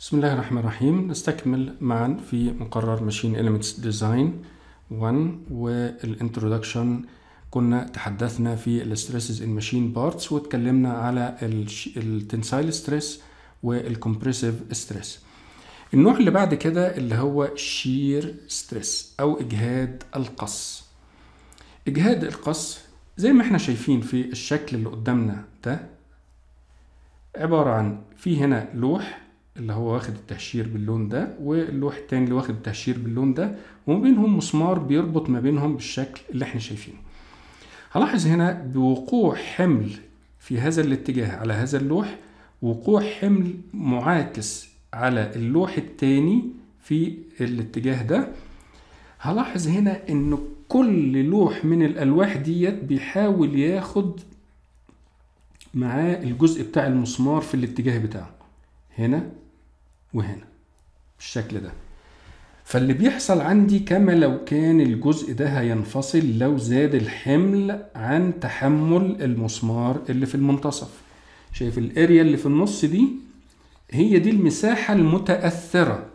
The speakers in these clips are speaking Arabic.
بسم الله الرحمن الرحيم نستكمل معا في مقرر ماشين Elements ديزاين 1 والانترودكشن كنا تحدثنا في الستريسز ان ماشين بارتس واتكلمنا على التنسايل ستريس والكمبريسيف ستريس النوع اللي بعد كده اللي هو شير ستريس او اجهاد القص اجهاد القص زي ما احنا شايفين في الشكل اللي قدامنا ده عبارة عن في هنا لوح اللي هو واخد التهشير باللون ده واللوح التاني اللي واخد التهشير باللون ده وما بينهم مسمار بيربط ما بينهم بالشكل اللي احنا شايفينه هلاحظ هنا بوقوع حمل في هذا الاتجاه على هذا اللوح وقوع حمل معاكس على اللوح التاني في الاتجاه ده هلاحظ هنا ان كل لوح من الالواح ديت بيحاول ياخد معاه الجزء بتاع المسمار في الاتجاه بتاعه هنا وهنا بالشكل ده فاللي بيحصل عندي كما لو كان الجزء ده هينفصل لو زاد الحمل عن تحمل المسمار اللي في المنتصف شايف الاريا اللي في النص دي هي دي المساحة المتأثرة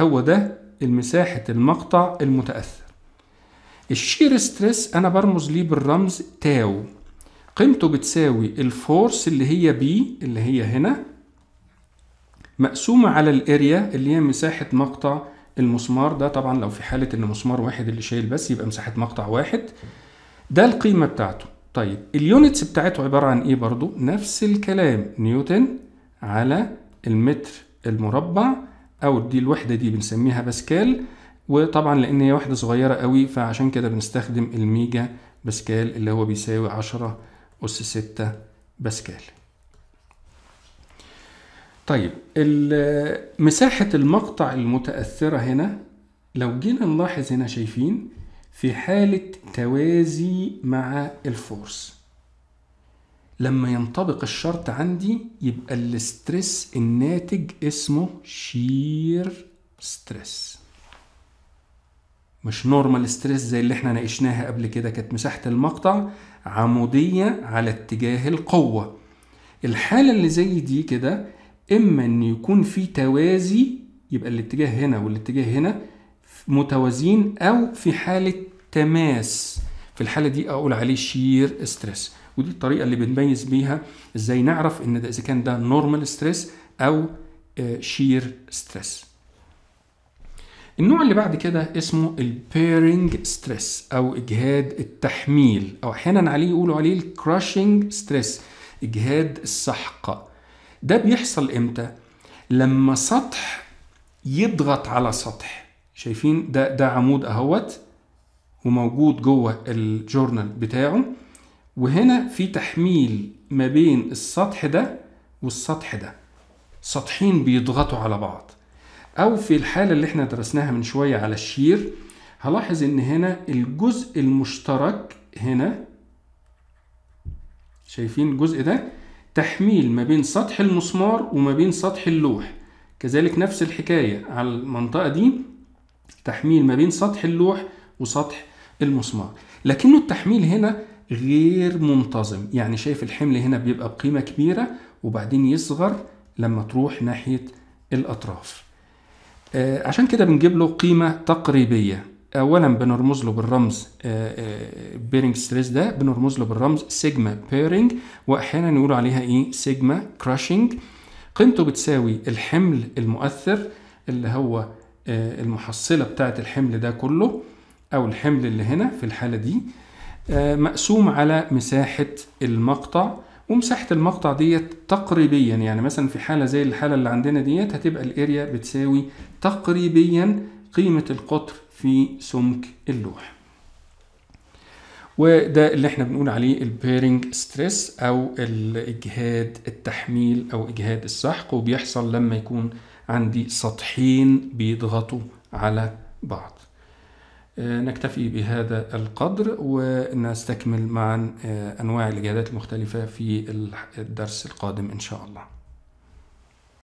هو ده المساحة المقطع المتأثر الشير ستريس أنا برمز ليه بالرمز تاو قيمته بتساوي الفورس اللي هي بي اللي هي هنا مقسومة على الاريا اللي هي مساحة مقطع المسمار ده طبعا لو في حالة ان مسمار واحد اللي شايل بس يبقى مساحة مقطع واحد ده القيمة بتاعته طيب اليونتس بتاعته عبارة عن ايه برضو نفس الكلام نيوتن على المتر المربع او دي الوحدة دي بنسميها باسكال وطبعا لان هي وحدة صغيرة قوي فعشان كده بنستخدم الميجا باسكال اللي هو بيساوي عشرة أس ستة باسكال طيب مساحة المقطع المتأثرة هنا لو جينا نلاحظ هنا شايفين في حالة توازي مع الفورس لما ينطبق الشرط عندي يبقى الاسترس الناتج اسمه شير ستريس مش نورمال ستريس زي اللي احنا ناقشناها قبل كده كانت مساحة المقطع عمودية على اتجاه القوة الحالة اللي زي دي كده اما ان يكون في توازي يبقى الاتجاه هنا والاتجاه هنا متوازيين او في حاله تماس في الحاله دي اقول عليه شير ستريس ودي الطريقه اللي بنميز بيها ازاي نعرف ان ده اذا كان ده نورمال ستريس او شير آه، ستريس النوع اللي بعد كده اسمه البيرنج ستريس او اجهاد التحميل او احيانا عليه يقولوا عليه الكراشنج ستريس اجهاد السحق ده بيحصل امتى لما سطح يضغط على سطح شايفين ده ده عمود اهوت وموجود جوه الجورنال بتاعه وهنا في تحميل ما بين السطح ده والسطح ده سطحين بيضغطوا على بعض او في الحاله اللي احنا درسناها من شويه على الشير هلاحظ ان هنا الجزء المشترك هنا شايفين الجزء ده تحميل ما بين سطح المسمار وما بين سطح اللوح كذلك نفس الحكاية على المنطقة دي تحميل ما بين سطح اللوح وسطح المسمار لكنه التحميل هنا غير منتظم يعني شايف الحمل هنا بيبقى بقيمة كبيرة وبعدين يصغر لما تروح ناحية الأطراف آه، عشان كده بنجيب له قيمة تقريبية اولا بنرمز له بالرمز بيرنج آه، ستريس آه، ده بنرمز له بالرمز سيجما بيرنج واحيانا نقول عليها ايه سيجما كراشنج قيمته بتساوي الحمل المؤثر اللي هو آه، المحصله بتاعه الحمل ده كله او الحمل اللي هنا في الحاله دي مقسوم على مساحه المقطع ومساحه المقطع ديت تقريبيا يعني مثلا في حاله زي الحاله اللي عندنا ديت هتبقى الاريا بتساوي تقريبيا قيمه القطر في سمك اللوح وده اللي احنا بنقول عليه البيرنج ستريس او الاجهاد التحميل او اجهاد السحق وبيحصل لما يكون عندي سطحين بيضغطوا على بعض آه، نكتفي بهذا القدر ونستكمل معا آه، انواع الاجهادات المختلفه في الدرس القادم ان شاء الله